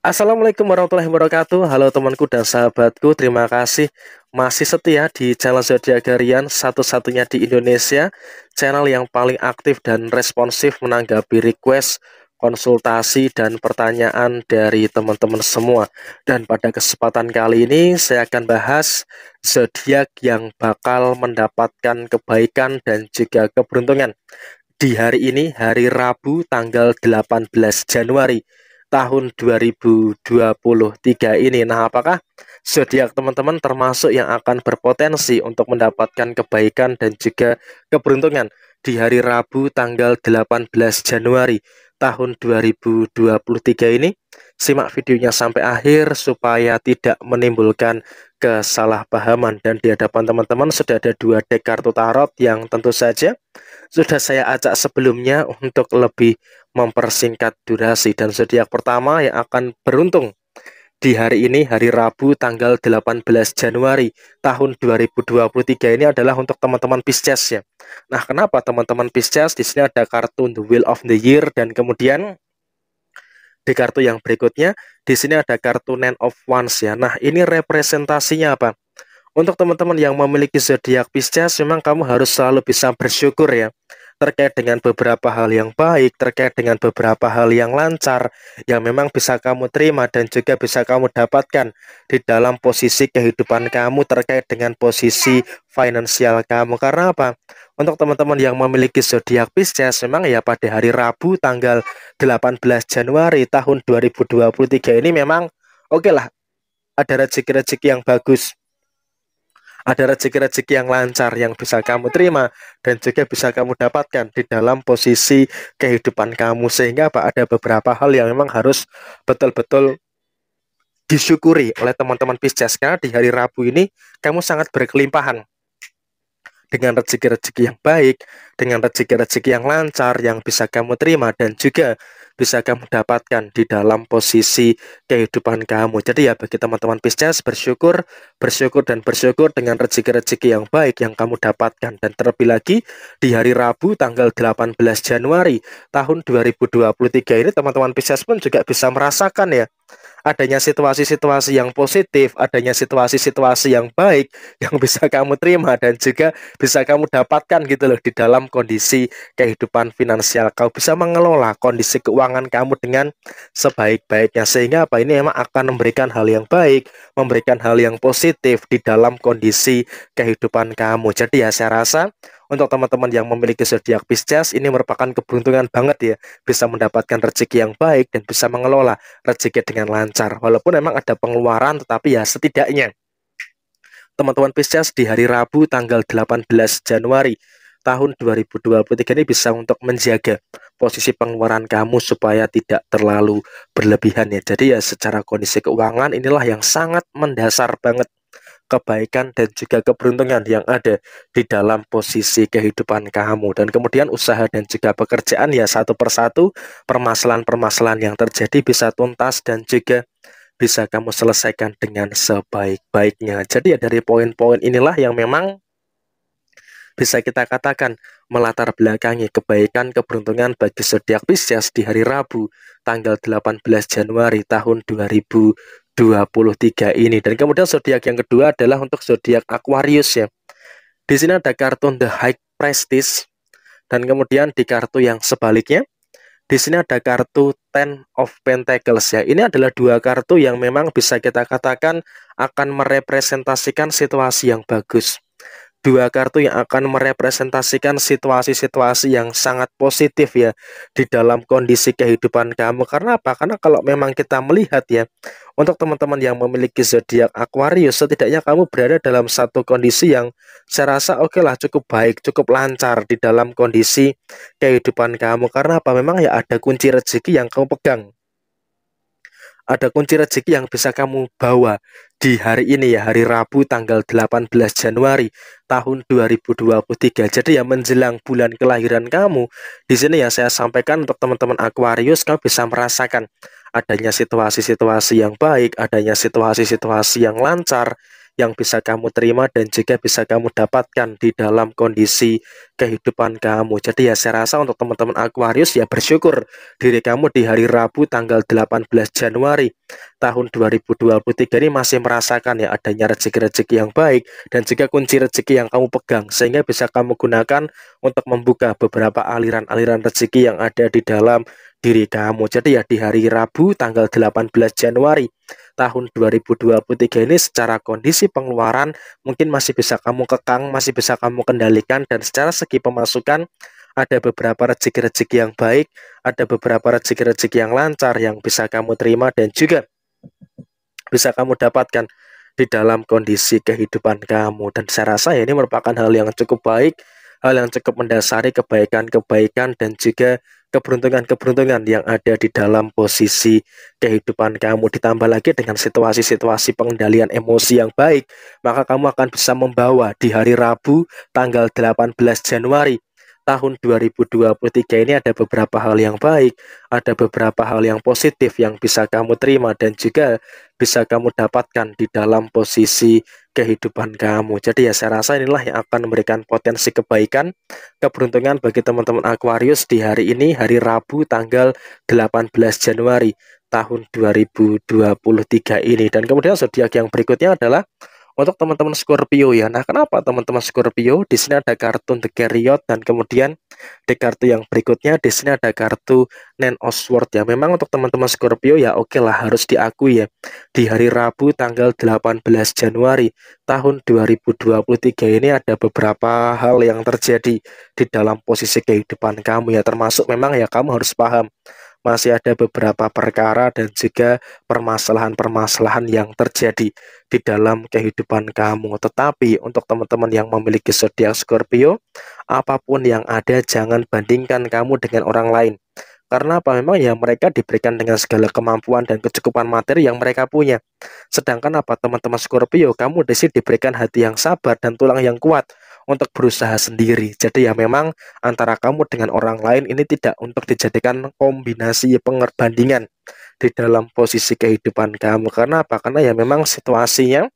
Assalamualaikum warahmatullahi wabarakatuh. Halo temanku dan sahabatku, terima kasih masih setia di channel Zodiac Garian satu-satunya di Indonesia, channel yang paling aktif dan responsif menanggapi request, konsultasi dan pertanyaan dari teman-teman semua. Dan pada kesempatan kali ini saya akan bahas zodiak yang bakal mendapatkan kebaikan dan juga keberuntungan di hari ini hari Rabu tanggal 18 Januari tahun 2023 ini. Nah, apakah zodiak teman-teman termasuk yang akan berpotensi untuk mendapatkan kebaikan dan juga keberuntungan di hari Rabu tanggal 18 Januari tahun 2023 ini? Simak videonya sampai akhir supaya tidak menimbulkan kesalahpahaman dan di hadapan teman-teman sudah ada dua deck kartu tarot yang tentu saja sudah saya ajak sebelumnya untuk lebih mempersingkat durasi dan zodiak pertama yang akan beruntung di hari ini hari Rabu tanggal 18 Januari tahun 2023 ini adalah untuk teman-teman Pisces ya. Nah, kenapa teman-teman Pisces di sini ada kartu The Wheel of the Year dan kemudian di kartu yang berikutnya di sini ada kartu Nine of Wands ya. Nah, ini representasinya apa? Untuk teman-teman yang memiliki zodiak Pisces, memang kamu harus selalu bisa bersyukur ya terkait dengan beberapa hal yang baik, terkait dengan beberapa hal yang lancar yang memang bisa kamu terima dan juga bisa kamu dapatkan di dalam posisi kehidupan kamu terkait dengan posisi finansial kamu. Karena apa? Untuk teman-teman yang memiliki zodiak Pisces memang ya pada hari Rabu tanggal 18 Januari tahun 2023 ini memang oke okay lah ada rezeki-rezeki yang bagus ada rezeki-rezeki yang lancar yang bisa kamu terima dan juga bisa kamu dapatkan di dalam posisi kehidupan kamu sehingga pak ada beberapa hal yang memang harus betul-betul disyukuri oleh teman-teman Pisces karena di hari Rabu ini kamu sangat berkelimpahan dengan rezeki-rezeki yang baik, dengan rezeki-rezeki yang lancar yang bisa kamu terima dan juga bisa kamu dapatkan di dalam posisi kehidupan kamu. Jadi ya bagi teman-teman Pisces bersyukur, bersyukur dan bersyukur dengan rezeki-rezeki yang baik yang kamu dapatkan. Dan terlebih lagi di hari Rabu tanggal 18 Januari tahun 2023 ini teman-teman Pisces pun juga bisa merasakan ya adanya situasi-situasi yang positif, adanya situasi-situasi yang baik yang bisa kamu terima dan juga bisa kamu dapatkan gitu loh di dalam kondisi kehidupan finansial. Kau bisa mengelola kondisi keuangan kamu dengan sebaik-baiknya sehingga apa ini emang akan memberikan hal yang baik, memberikan hal yang positif di dalam kondisi kehidupan kamu. Jadi ya saya rasa untuk teman-teman yang memiliki zodiak Pisces ini merupakan keberuntungan banget ya bisa mendapatkan rezeki yang baik dan bisa mengelola rezeki dengan lancar walaupun memang ada pengeluaran tetapi ya setidaknya teman-teman Pisces di hari Rabu tanggal 18 Januari tahun 2023 ini bisa untuk menjaga posisi pengeluaran kamu supaya tidak terlalu berlebihan ya. Jadi ya secara kondisi keuangan inilah yang sangat mendasar banget kebaikan dan juga keberuntungan yang ada di dalam posisi kehidupan kamu dan kemudian usaha dan juga pekerjaan ya satu persatu permasalahan-permasalahan yang terjadi bisa tuntas dan juga bisa kamu selesaikan dengan sebaik-baiknya. Jadi ya dari poin-poin inilah yang memang bisa kita katakan melatar belakangi kebaikan keberuntungan bagi zodiak Pisces di hari Rabu tanggal 18 Januari tahun 2023 ini. Dan kemudian zodiak yang kedua adalah untuk zodiak Aquarius ya. Di sini ada kartu The High Priestess dan kemudian di kartu yang sebaliknya di sini ada kartu Ten of Pentacles ya. Ini adalah dua kartu yang memang bisa kita katakan akan merepresentasikan situasi yang bagus dua kartu yang akan merepresentasikan situasi-situasi yang sangat positif ya di dalam kondisi kehidupan kamu. Karena apa? Karena kalau memang kita melihat ya, untuk teman-teman yang memiliki zodiak Aquarius, setidaknya kamu berada dalam satu kondisi yang saya rasa oke okay lah cukup baik, cukup lancar di dalam kondisi kehidupan kamu. Karena apa? Memang ya ada kunci rezeki yang kamu pegang ada kunci rezeki yang bisa kamu bawa di hari ini ya hari Rabu tanggal 18 Januari tahun 2023. Jadi ya menjelang bulan kelahiran kamu, di sini ya saya sampaikan untuk teman-teman Aquarius kamu bisa merasakan adanya situasi-situasi yang baik, adanya situasi-situasi yang lancar yang bisa kamu terima dan juga bisa kamu dapatkan di dalam kondisi kehidupan kamu. Jadi ya saya rasa untuk teman-teman Aquarius ya bersyukur diri kamu di hari Rabu tanggal 18 Januari tahun 2023 ini masih merasakan ya adanya rezeki-rezeki yang baik dan juga kunci rezeki yang kamu pegang sehingga bisa kamu gunakan untuk membuka beberapa aliran-aliran rezeki yang ada di dalam diri kamu. Jadi ya di hari Rabu tanggal 18 Januari tahun 2023 ini secara kondisi pengeluaran mungkin masih bisa kamu kekang, masih bisa kamu kendalikan dan secara segi pemasukan ada beberapa rezeki-rezeki yang baik, ada beberapa rezeki-rezeki yang lancar yang bisa kamu terima dan juga bisa kamu dapatkan di dalam kondisi kehidupan kamu dan saya rasa ya ini merupakan hal yang cukup baik, hal yang cukup mendasari kebaikan-kebaikan dan juga keberuntungan-keberuntungan yang ada di dalam posisi kehidupan kamu ditambah lagi dengan situasi-situasi pengendalian emosi yang baik maka kamu akan bisa membawa di hari Rabu tanggal 18 Januari tahun 2023 ini ada beberapa hal yang baik, ada beberapa hal yang positif yang bisa kamu terima dan juga bisa kamu dapatkan di dalam posisi kehidupan kamu. Jadi ya saya rasa inilah yang akan memberikan potensi kebaikan, keberuntungan bagi teman-teman Aquarius di hari ini, hari Rabu tanggal 18 Januari tahun 2023 ini. Dan kemudian zodiak yang berikutnya adalah untuk teman-teman Scorpio ya. Nah, kenapa teman-teman Scorpio? Di sini ada kartu The Chariot dan kemudian di kartu yang berikutnya di sini ada kartu Nine of Swords ya. Memang untuk teman-teman Scorpio ya oke okay lah harus diakui ya. Di hari Rabu tanggal 18 Januari tahun 2023 ini ada beberapa hal yang terjadi di dalam posisi kehidupan kamu ya. Termasuk memang ya kamu harus paham masih ada beberapa perkara dan juga permasalahan-permasalahan yang terjadi di dalam kehidupan kamu. Tetapi untuk teman-teman yang memiliki zodiak Scorpio, apapun yang ada jangan bandingkan kamu dengan orang lain. Karena apa? Memang ya mereka diberikan dengan segala kemampuan dan kecukupan materi yang mereka punya. Sedangkan apa teman-teman Scorpio, kamu di sini diberikan hati yang sabar dan tulang yang kuat untuk berusaha sendiri. Jadi ya memang antara kamu dengan orang lain ini tidak untuk dijadikan kombinasi pengerbandingan di dalam posisi kehidupan kamu. Karena apa? Karena ya memang situasinya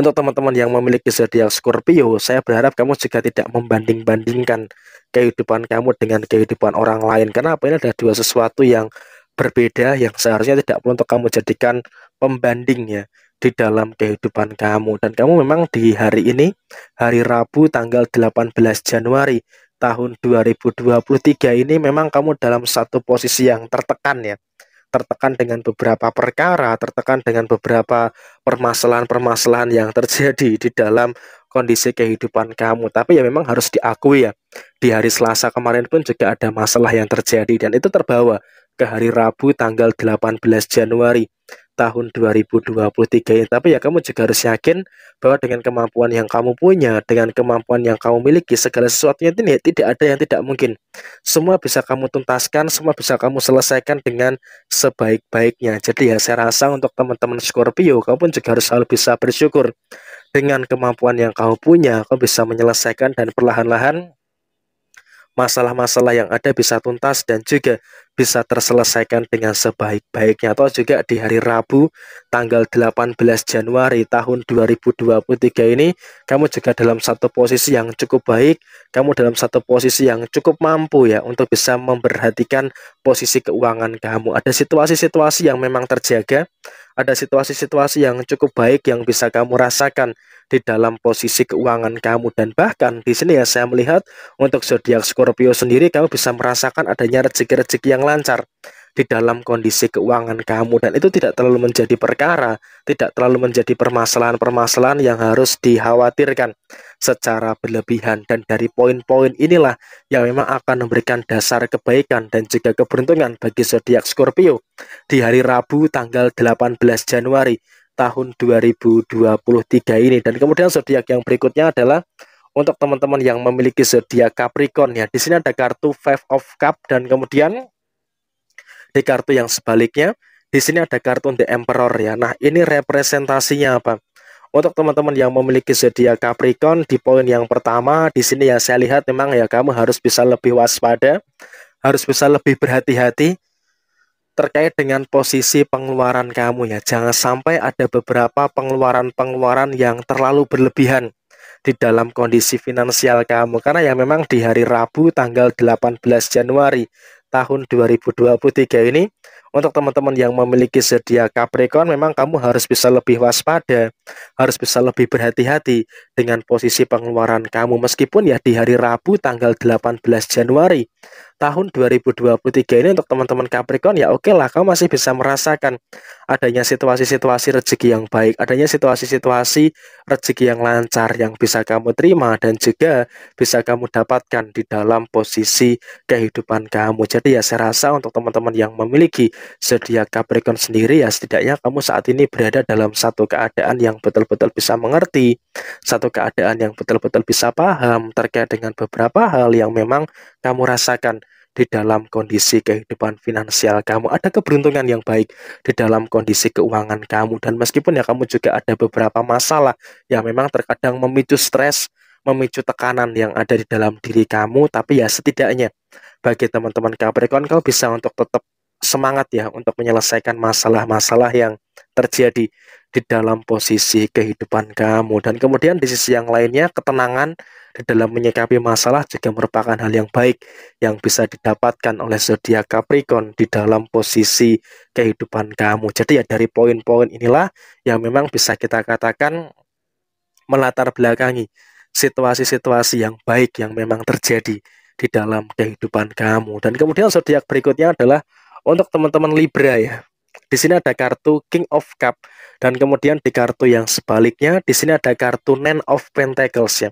untuk teman-teman yang memiliki zodiak Scorpio, saya berharap kamu juga tidak membanding-bandingkan kehidupan kamu dengan kehidupan orang lain. Kenapa ini ada dua sesuatu yang berbeda yang seharusnya tidak perlu untuk kamu jadikan pembandingnya di dalam kehidupan kamu. Dan kamu memang di hari ini, hari Rabu tanggal 18 Januari tahun 2023 ini memang kamu dalam satu posisi yang tertekan ya tertekan dengan beberapa perkara, tertekan dengan beberapa permasalahan-permasalahan yang terjadi di dalam kondisi kehidupan kamu. Tapi ya memang harus diakui ya, di hari Selasa kemarin pun juga ada masalah yang terjadi dan itu terbawa ke hari Rabu tanggal 18 Januari tahun 2023 ini. Tapi ya kamu juga harus yakin bahwa dengan kemampuan yang kamu punya, dengan kemampuan yang kamu miliki, segala sesuatunya ini tidak ada yang tidak mungkin. Semua bisa kamu tuntaskan, semua bisa kamu selesaikan dengan sebaik-baiknya. Jadi ya saya rasa untuk teman-teman Scorpio, kamu pun juga harus selalu bisa bersyukur. Dengan kemampuan yang kamu punya, kamu bisa menyelesaikan dan perlahan-lahan masalah-masalah yang ada bisa tuntas dan juga bisa terselesaikan dengan sebaik-baiknya atau juga di hari Rabu tanggal 18 Januari tahun 2023 ini kamu juga dalam satu posisi yang cukup baik, kamu dalam satu posisi yang cukup mampu ya untuk bisa memperhatikan posisi keuangan kamu. Ada situasi-situasi yang memang terjaga, ada situasi-situasi yang cukup baik yang bisa kamu rasakan di dalam posisi keuangan kamu dan bahkan di sini ya saya melihat untuk zodiak Scorpio sendiri kamu bisa merasakan adanya rezeki-rezeki yang lancar di dalam kondisi keuangan kamu dan itu tidak terlalu menjadi perkara, tidak terlalu menjadi permasalahan-permasalahan yang harus dikhawatirkan secara berlebihan dan dari poin-poin inilah yang memang akan memberikan dasar kebaikan dan juga keberuntungan bagi zodiak Scorpio di hari Rabu tanggal 18 Januari tahun 2023 ini dan kemudian zodiak yang berikutnya adalah untuk teman-teman yang memiliki zodiak Capricorn ya. Di sini ada kartu Five of Cup dan kemudian di kartu yang sebaliknya di sini ada kartu The Emperor ya. Nah, ini representasinya apa? Untuk teman-teman yang memiliki zodiak Capricorn di poin yang pertama, di sini ya saya lihat memang ya kamu harus bisa lebih waspada, harus bisa lebih berhati-hati terkait dengan posisi pengeluaran kamu ya. Jangan sampai ada beberapa pengeluaran-pengeluaran yang terlalu berlebihan di dalam kondisi finansial kamu karena ya memang di hari Rabu tanggal 18 Januari tahun 2023 ini untuk teman-teman yang memiliki zodiak Capricorn memang kamu harus bisa lebih waspada, harus bisa lebih berhati-hati dengan posisi pengeluaran kamu meskipun ya di hari Rabu tanggal 18 Januari tahun 2023 ini untuk teman-teman Capricorn ya oke okay lah kamu masih bisa merasakan adanya situasi-situasi rezeki yang baik, adanya situasi-situasi rezeki yang lancar yang bisa kamu terima dan juga bisa kamu dapatkan di dalam posisi kehidupan kamu. Jadi ya saya rasa untuk teman-teman yang memiliki zodiak Capricorn sendiri ya setidaknya kamu saat ini berada dalam satu keadaan yang betul-betul bisa mengerti, satu keadaan yang betul-betul bisa paham terkait dengan beberapa hal yang memang kamu rasakan di dalam kondisi kehidupan finansial kamu. Ada keberuntungan yang baik di dalam kondisi keuangan kamu. Dan meskipun ya kamu juga ada beberapa masalah yang memang terkadang memicu stres, memicu tekanan yang ada di dalam diri kamu. Tapi ya setidaknya bagi teman-teman Capricorn, kau bisa untuk tetap semangat ya untuk menyelesaikan masalah-masalah yang terjadi di dalam posisi kehidupan kamu. Dan kemudian di sisi yang lainnya, ketenangan di dalam menyikapi masalah juga merupakan hal yang baik yang bisa didapatkan oleh zodiak Capricorn di dalam posisi kehidupan kamu. Jadi ya dari poin-poin inilah yang memang bisa kita katakan melatar belakangi situasi-situasi yang baik yang memang terjadi di dalam kehidupan kamu. Dan kemudian zodiak berikutnya adalah untuk teman-teman Libra ya. Di sini ada kartu King of Cup dan kemudian di kartu yang sebaliknya di sini ada kartu Nine of Pentacles ya.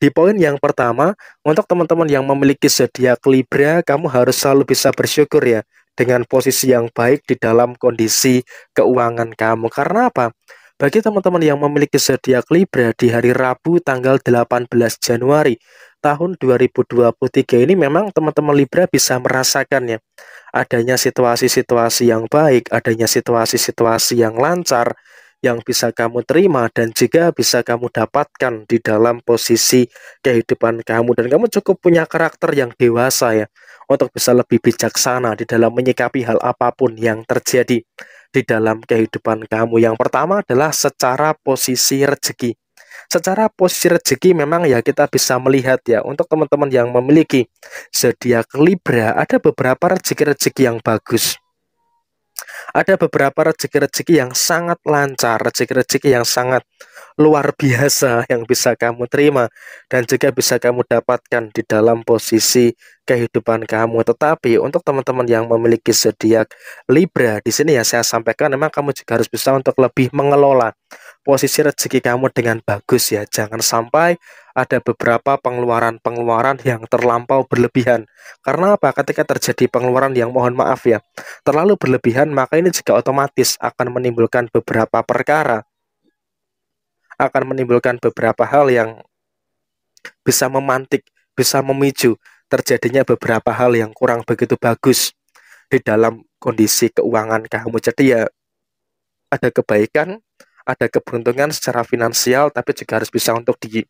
Di poin yang pertama, untuk teman-teman yang memiliki zodiak Libra, kamu harus selalu bisa bersyukur ya dengan posisi yang baik di dalam kondisi keuangan kamu. Karena apa? Bagi teman-teman yang memiliki zodiak Libra di hari Rabu tanggal 18 Januari, tahun 2023 ini memang teman-teman Libra bisa merasakan ya adanya situasi-situasi yang baik, adanya situasi-situasi yang lancar yang bisa kamu terima dan juga bisa kamu dapatkan di dalam posisi kehidupan kamu dan kamu cukup punya karakter yang dewasa ya untuk bisa lebih bijaksana di dalam menyikapi hal apapun yang terjadi di dalam kehidupan kamu. Yang pertama adalah secara posisi rezeki. Secara posisi rezeki memang ya kita bisa melihat ya untuk teman-teman yang memiliki zodiak Libra ada beberapa rezeki-rezeki yang bagus. Ada beberapa rezeki-rezeki yang sangat lancar, rezeki-rezeki yang sangat luar biasa yang bisa kamu terima dan juga bisa kamu dapatkan di dalam posisi kehidupan kamu. Tetapi untuk teman-teman yang memiliki zodiak Libra di sini ya saya sampaikan memang kamu juga harus bisa untuk lebih mengelola posisi rezeki kamu dengan bagus ya. Jangan sampai ada beberapa pengeluaran-pengeluaran yang terlampau berlebihan. Karena apa? Ketika terjadi pengeluaran yang mohon maaf ya, terlalu berlebihan maka ini juga otomatis akan menimbulkan beberapa perkara. Akan menimbulkan beberapa hal yang bisa memantik, bisa memicu terjadinya beberapa hal yang kurang begitu bagus di dalam kondisi keuangan kamu. Jadi ya ada kebaikan, ada keberuntungan secara finansial tapi juga harus bisa untuk dijaga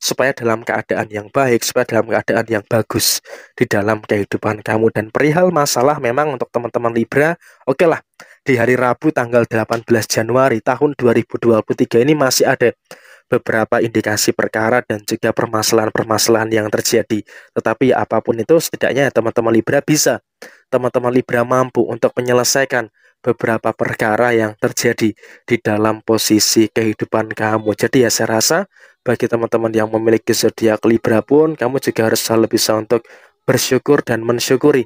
supaya dalam keadaan yang baik, supaya dalam keadaan yang bagus di dalam kehidupan kamu dan perihal masalah memang untuk teman-teman Libra, oke okay lah di hari Rabu tanggal 18 Januari tahun 2023 ini masih ada beberapa indikasi perkara dan juga permasalahan-permasalahan yang terjadi. Tetapi apapun itu setidaknya teman-teman Libra bisa, teman-teman Libra mampu untuk menyelesaikan beberapa perkara yang terjadi di dalam posisi kehidupan kamu. Jadi ya saya rasa bagi teman-teman yang memiliki zodiak Libra pun kamu juga harus selalu bisa untuk bersyukur dan mensyukuri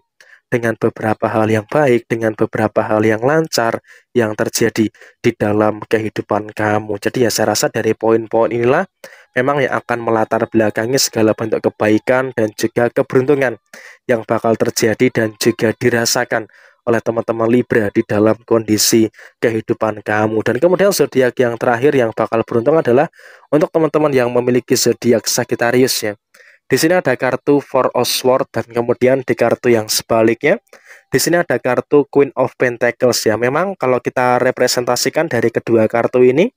dengan beberapa hal yang baik, dengan beberapa hal yang lancar yang terjadi di dalam kehidupan kamu. Jadi ya saya rasa dari poin-poin inilah memang yang akan melatar belakangi segala bentuk kebaikan dan juga keberuntungan yang bakal terjadi dan juga dirasakan oleh teman-teman Libra di dalam kondisi kehidupan kamu. Dan kemudian zodiak yang terakhir yang bakal beruntung adalah untuk teman-teman yang memiliki zodiak Sagittarius ya. Di sini ada kartu Four of Swords dan kemudian di kartu yang sebaliknya di sini ada kartu Queen of Pentacles ya. Memang kalau kita representasikan dari kedua kartu ini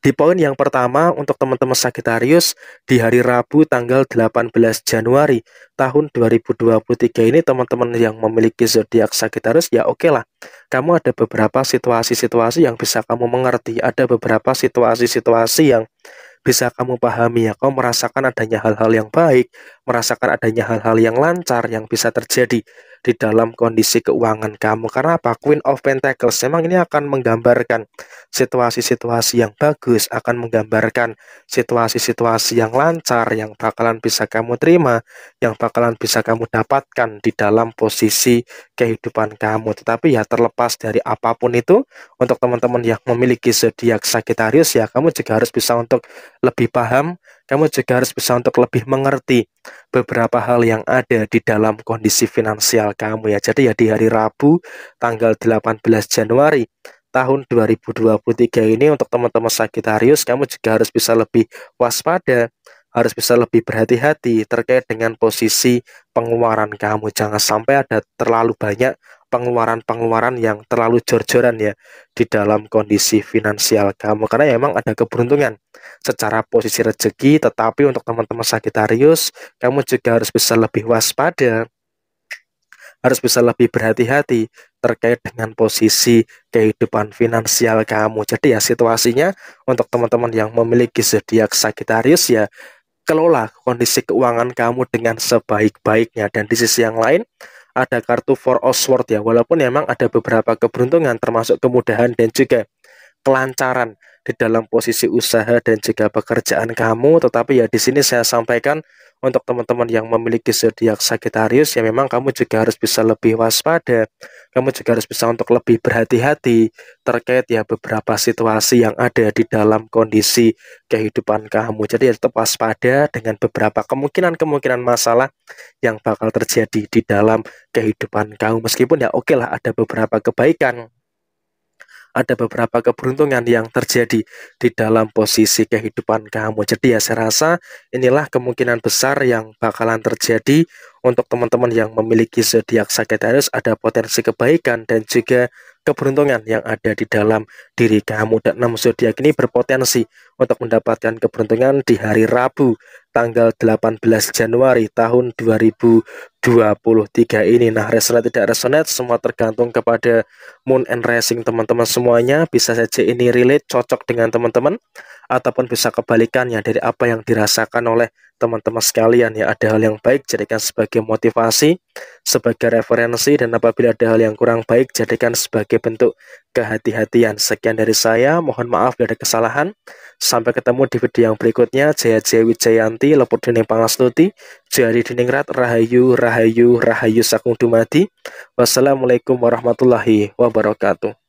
di poin yang pertama untuk teman-teman Sagittarius di hari Rabu tanggal 18 Januari tahun 2023 ini teman-teman yang memiliki zodiak Sagittarius ya oke okay lah. Kamu ada beberapa situasi-situasi yang bisa kamu mengerti, ada beberapa situasi-situasi yang bisa kamu pahami ya. Kamu merasakan adanya hal-hal yang baik, merasakan adanya hal-hal yang lancar yang bisa terjadi di dalam kondisi keuangan kamu. Karena apa? Queen of Pentacles memang ini akan menggambarkan situasi-situasi yang bagus, akan menggambarkan situasi-situasi yang lancar yang bakalan bisa kamu terima, yang bakalan bisa kamu dapatkan di dalam posisi kehidupan kamu. Tetapi ya terlepas dari apapun itu, untuk teman-teman yang memiliki zodiak Sagittarius ya kamu juga harus bisa untuk lebih paham kamu juga harus bisa untuk lebih mengerti beberapa hal yang ada di dalam kondisi finansial kamu ya. Jadi ya di hari Rabu tanggal 18 Januari tahun 2023 ini untuk teman-teman Sagittarius kamu juga harus bisa lebih waspada harus bisa lebih berhati-hati terkait dengan posisi pengeluaran kamu. Jangan sampai ada terlalu banyak pengeluaran-pengeluaran yang terlalu jor-joran ya di dalam kondisi finansial kamu. Karena ya emang ada keberuntungan secara posisi rezeki, tetapi untuk teman-teman Sagittarius, kamu juga harus bisa lebih waspada, harus bisa lebih berhati-hati terkait dengan posisi kehidupan finansial kamu. Jadi ya situasinya untuk teman-teman yang memiliki zodiak Sagittarius ya kelola kondisi keuangan kamu dengan sebaik-baiknya dan di sisi yang lain ada kartu for Oswald ya walaupun memang ada beberapa keberuntungan termasuk kemudahan dan juga kelancaran di dalam posisi usaha dan juga pekerjaan kamu tetapi ya di sini saya sampaikan untuk teman-teman yang memiliki zodiak Sagittarius ya memang kamu juga harus bisa lebih waspada. Kamu juga harus bisa untuk lebih berhati-hati terkait ya beberapa situasi yang ada di dalam kondisi kehidupan kamu. Jadi ya tetap waspada dengan beberapa kemungkinan-kemungkinan masalah yang bakal terjadi di dalam kehidupan kamu. Meskipun ya oke okay lah ada beberapa kebaikan ada beberapa keberuntungan yang terjadi di dalam posisi kehidupan kamu. Jadi ya saya rasa inilah kemungkinan besar yang bakalan terjadi untuk teman-teman yang memiliki zodiak Sagittarius ada potensi kebaikan dan juga keberuntungan yang ada di dalam diri kamu dan enam zodiak ini berpotensi untuk mendapatkan keberuntungan di hari Rabu tanggal 18 Januari tahun 2023 ini nah resonate tidak resonate semua tergantung kepada moon and rising teman-teman semuanya bisa saja ini relate cocok dengan teman-teman ataupun bisa kebalikannya dari apa yang dirasakan oleh teman-teman sekalian ya ada hal yang baik jadikan sebagai motivasi, sebagai referensi dan apabila ada hal yang kurang baik jadikan sebagai bentuk kehati-hatian. Sekian dari saya, mohon maaf bila ada kesalahan. Sampai ketemu di video yang berikutnya. Jaya Jaya Wijayanti, Lepur Dening Pangastuti, Jari Diningrat, Rahayu, Rahayu, Rahayu Sakung Dumadi. Wassalamualaikum warahmatullahi wabarakatuh.